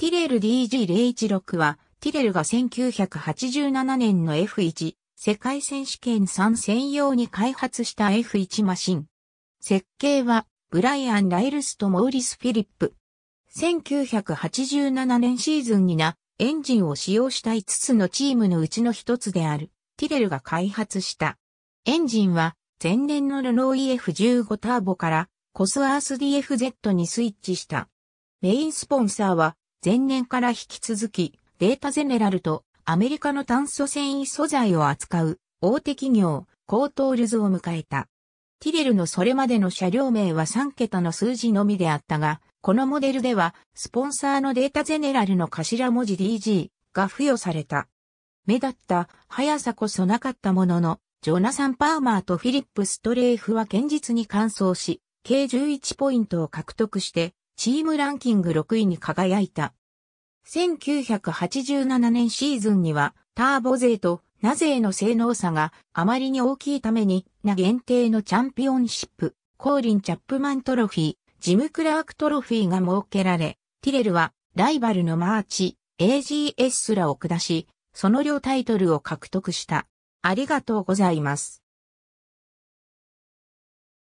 ティレル DG016 は、ティレルが1987年の F1 世界選手権3専用に開発した F1 マシン。設計は、ブライアン・ライルスとモーリス・フィリップ。1987年シーズンにな、エンジンを使用した5つのチームのうちの1つである、ティレルが開発した。エンジンは、前年のルノー EF15 ターボから、コスアース DFZ にスイッチした。メインスポンサーは、前年から引き続き、データゼネラルとアメリカの炭素繊維素材を扱う大手企業、コートールズを迎えた。ティレルのそれまでの車両名は3桁の数字のみであったが、このモデルでは、スポンサーのデータゼネラルの頭文字 DG が付与された。目立った速さこそなかったものの、ジョナサン・パーマーとフィリップ・ストレーフは堅実に完走し、計11ポイントを獲得して、チームランキング6位に輝いた。1987年シーズンには、ターボ勢とナ勢の性能差があまりに大きいために、な限定のチャンピオンシップ、コーリン・チャップマントロフィー、ジム・クラークトロフィーが設けられ、ティレルはライバルのマーチ、AGS らを下し、その両タイトルを獲得した。ありがとうございます。